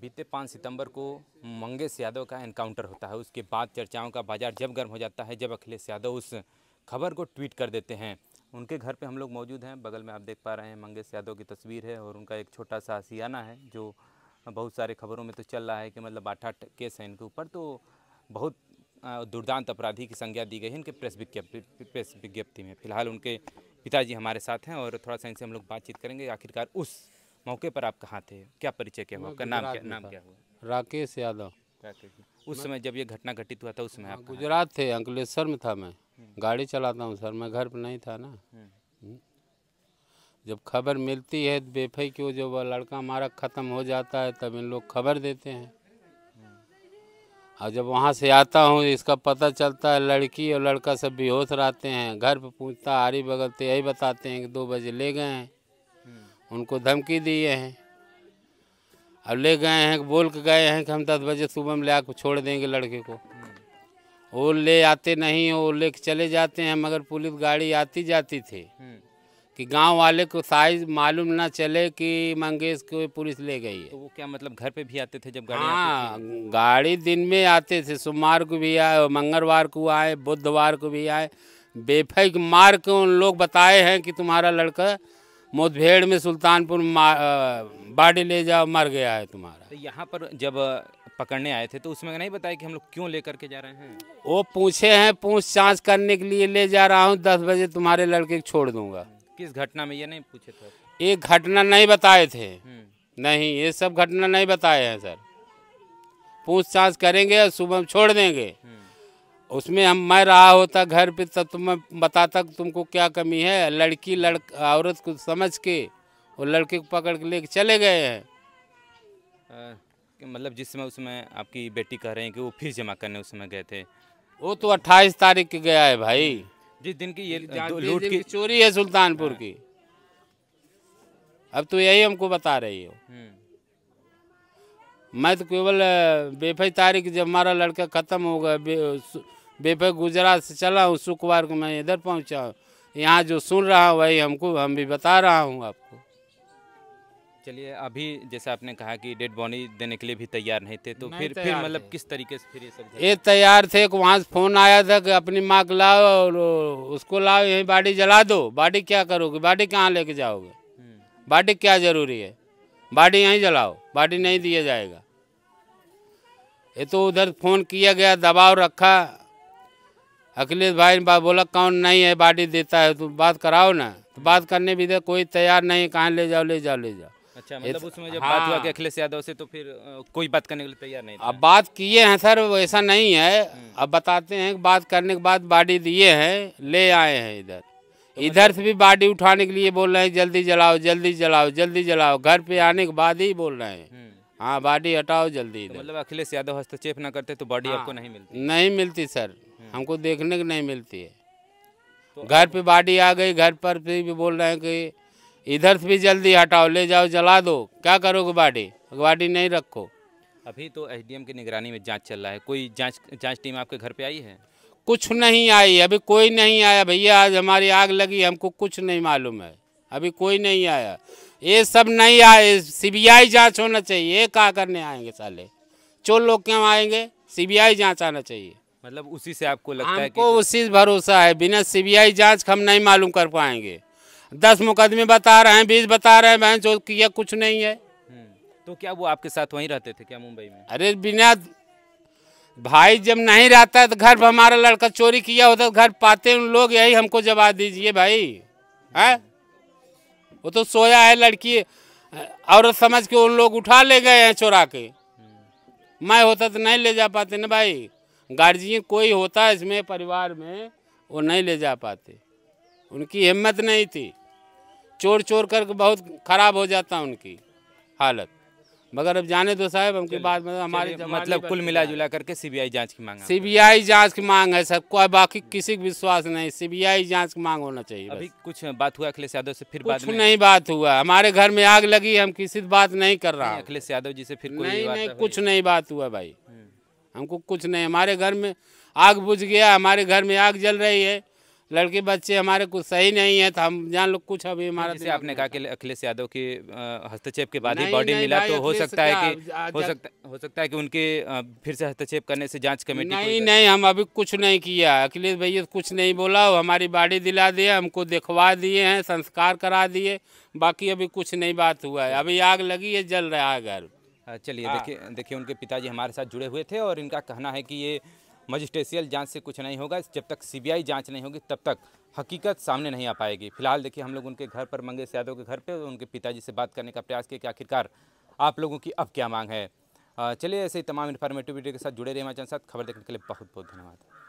बीते पाँच सितंबर को मंगेश यादव का एनकाउंटर होता है उसके बाद चर्चाओं का बाजार जब गर्म हो जाता है जब अखिलेश यादव उस खबर को ट्वीट कर देते हैं उनके घर पे हम लोग मौजूद हैं बगल में आप देख पा रहे हैं मंगेश यादव की तस्वीर है और उनका एक छोटा सा सियाना है जो बहुत सारे खबरों में तो चल रहा है कि मतलब आठ आठ केस हैं इनके ऊपर तो बहुत दुर्दांत अपराधी की संज्ञा दी गई है इनके प्रेस विज्ञप्ति प्रेस विज्ञप्ति में फिलहाल उनके पिताजी हमारे साथ हैं और थोड़ा सा इनसे हम लोग बातचीत करेंगे आखिरकार उस मौके पर आप कहाँ थे क्या परिचय क्या हुआ आपका नाम क्या नाम क्या हुआ राकेश यादव उस समय जब ये घटना घटित हुआ था उस समय हाँ, आप गुजरात थे अंकलेश्वर में था मैं हम्म। गाड़ी चलाता हूँ सर मैं घर पर नहीं था ना हम्म। हम्म। जब खबर मिलती है बेफई की जो लड़का हमारा ख़त्म हो जाता है तब इन लोग खबर देते हैं और जब वहाँ से आता हूँ इसका पता चलता है लड़की और लड़का सब बेहोश रहते हैं घर पर पूछता आरी बगलते यही बताते हैं कि दो बजे ले गए हैं उनको धमकी दिए हैं अब ले गए हैं बोल के गए हैं कि हम दस बजे सुबह में ले आकर छोड़ देंगे लड़के को वो ले आते नहीं वो ले चले जाते हैं मगर पुलिस गाड़ी आती जाती थी कि गांव वाले को साइज मालूम ना चले कि मंगेश को पुलिस ले गई है तो वो क्या मतलब घर पे भी आते थे जब गाड़ी हाँ गाड़ी दिन में आते थे सोमवार को भी आए मंगलवार को आए बुधवार को भी आए बेफैक मार के उन लोग बताए हैं कि तुम्हारा लड़का मुठभेड़ में सुल्तानपुर बाडी ले जाओ मर गया है तुम्हारा तो यहाँ पर जब पकड़ने आए थे तो उसमें नहीं बताया कि हम लोग क्यों लेकर के जा रहे हैं वो पूछे हैं पूछ जाँच करने के लिए ले जा रहा हूँ दस बजे तुम्हारे लड़के को छोड़ दूंगा किस घटना में ये नहीं पूछे थे ये घटना नहीं बताए थे हम्म। नहीं ये सब घटना नहीं बताए हैं सर पूछताछ करेंगे और सुबह छोड़ देंगे हम्म। उसमें हम मैं रहा होता घर पे तब तो मैं बताता तुमको क्या कमी है लड़की लड़का औरत को समझ के और लड़के को पकड़ के लेके चले गए हैं मतलब जिस समय उसमें आपकी बेटी कह रहे हैं कि वो फीस जमा करने उस समय गए थे वो तो अट्ठाईस तारीख के गया है भाई जिस दिन की ये लूट की चोरी है सुल्तानपुर हाँ। की अब तो यही हमको बता रही हो हम्म। मैं तो केवल बेफे तारीख जब हमारा लड़का ख़त्म हो गया बे, बेफे गुजरात से चला हूँ शुक्रवार को मैं इधर पहुँचा हूँ यहाँ जो सुन रहा हूँ वही हमको हम भी बता रहा हूँ आपको चलिए अभी जैसे आपने कहा कि डेड बॉडी देने के लिए भी तैयार नहीं थे तो नहीं फिर फिर मतलब किस तरीके से फिर ये सब ये तैयार थे कि वहाँ से फ़ोन आया था कि अपनी माँ को लाओ और उसको लाओ यहीं बाडी जला दो बाडी क्या करोगे बाडी कहाँ लेके जाओगे हम्म। बाडी क्या ज़रूरी है बाडी यहीं जलाओ बाडी नहीं दिया जाएगा ये तो उधर फ़ोन किया गया दबाव रखा अखिलेश भाई ने बोला कौन नहीं है बाडी देता है तो बात कराओ ना तो बात करने भी दे कोई तैयार नहीं कहाँ ले जाओ ले जाओ ले जाओ अच्छा मतलब तो- उसमें हाँ। अखिलेश यादव से तो फिर कोई बात करने के लिए तैयार नहीं अब बात किए हैं सर ऐसा नहीं है हम्म। अब बताते हैं बात करने के बाद बाडी दिए हैं ले आए हैं इधर तो मतलब इधर से भी बाडी उठाने के लिए बोल रहे हैं जल्दी जलाओ जल्दी जलाओ जल्दी जलाओ घर पे आने के बाद ही बोल रहे हैं हम्म। हाँ बॉडी हटाओ जल्दी तो मतलब अखिलेश यादव हस्तक्षेप ना करते तो बॉडी हाँ, आपको नहीं मिलती नहीं मिलती सर हम्म। हमको देखने की नहीं मिलती है तो घर पे बॉडी आ गई घर पर भी, भी बोल रहे हैं कि इधर से भी जल्दी हटाओ ले जाओ जला दो क्या करोगे बाडी बाडी नहीं रखो अभी तो एम की निगरानी में जांच चल रहा है कोई जांच जांच टीम आपके घर पे आई है कुछ नहीं आई अभी कोई नहीं आया भैया आज हमारी आग लगी हमको कुछ नहीं मालूम है अभी कोई नहीं आया ये सब नहीं आए सीबीआई जांच होना चाहिए ये कहा करने आएंगे साले चोर लोग क्यों आएंगे सीबीआई जांच आना चाहिए मतलब उसी से आपको लगता है कि उसी भरोसा है बिना सीबीआई जांच हम नहीं मालूम कर पाएंगे दस मुकदमे बता रहे हैं बीस बता रहे हैं बहन जो किया कुछ नहीं है हम्म। तो क्या वो आपके साथ वहीं रहते थे क्या मुंबई में अरे बिना भाई जब नहीं रहता तो घर हमारा लड़का चोरी किया होता घर पाते उन लोग यही हमको जवाब दीजिए भाई है वो तो सोया है लड़की औरत समझ के उन लोग उठा ले गए हैं चोरा के मैं होता तो नहीं ले जा पाते ना भाई गार्जियन कोई होता है इसमें परिवार में वो नहीं ले जा पाते उनकी हिम्मत नहीं थी चोर चोर करके बहुत ख़राब हो जाता उनकी हालत मगर अब जाने दो साहब हमके बाद मतलब हमारे मतलब कुल मिला जुला करके सीबीआई जांच की मांग सीबीआई जांच की मांग है सर कोई बाकी किसी का विश्वास नहीं सीबीआई जांच की मांग होना चाहिए अभी कुछ बात हुआ अखिलेश यादव से फिर बात नहीं बात हुआ हमारे घर में आग लगी हम किसी बात नहीं कर रहा अखिलेश यादव जी से फिर नहीं नहीं कुछ नहीं बात हुआ भाई हम्म। हमको कुछ नहीं हमारे घर में आग बुझ गया हमारे घर में आग जल रही है लड़के बच्चे हमारे कुछ सही नहीं है तो हम जान लो कुछ अभी हमारा जैसे आपने कहा कि अखिलेश यादव की हस्तक्षेप के बाद ही बॉडी मिला तो हो सकता है कि हो सकता हो सकता है कि उनके फिर से हस्तक्षेप करने से जांच कमेटी नहीं नहीं हम अभी कुछ नहीं किया अखिलेश भैया कुछ नहीं बोला हमारी बॉडी दिला दिए हमको दिखवा दिए हैं संस्कार करा दिए बाकी अभी कुछ नहीं बात हुआ है अभी आग लगी है जल रहा है घर हाँ, चलिए हाँ। देखिए देखिए उनके पिताजी हमारे साथ जुड़े हुए थे और इनका कहना है कि ये मजिस्ट्रेशियल जांच से कुछ नहीं होगा जब तक सीबीआई जांच नहीं होगी तब तक हकीकत सामने नहीं आ पाएगी फिलहाल देखिए हम लोग उनके घर पर मंगेश यादव के घर पर उनके पिताजी से बात करने का प्रयास किया कि आखिरकार आप लोगों की अब क्या मांग है चलिए ऐसे ही तमाम इन्फॉर्मेटिव वीडियो के साथ जुड़े रहे हमारे साथ खबर देखने के लिए बहुत बहुत धन्यवाद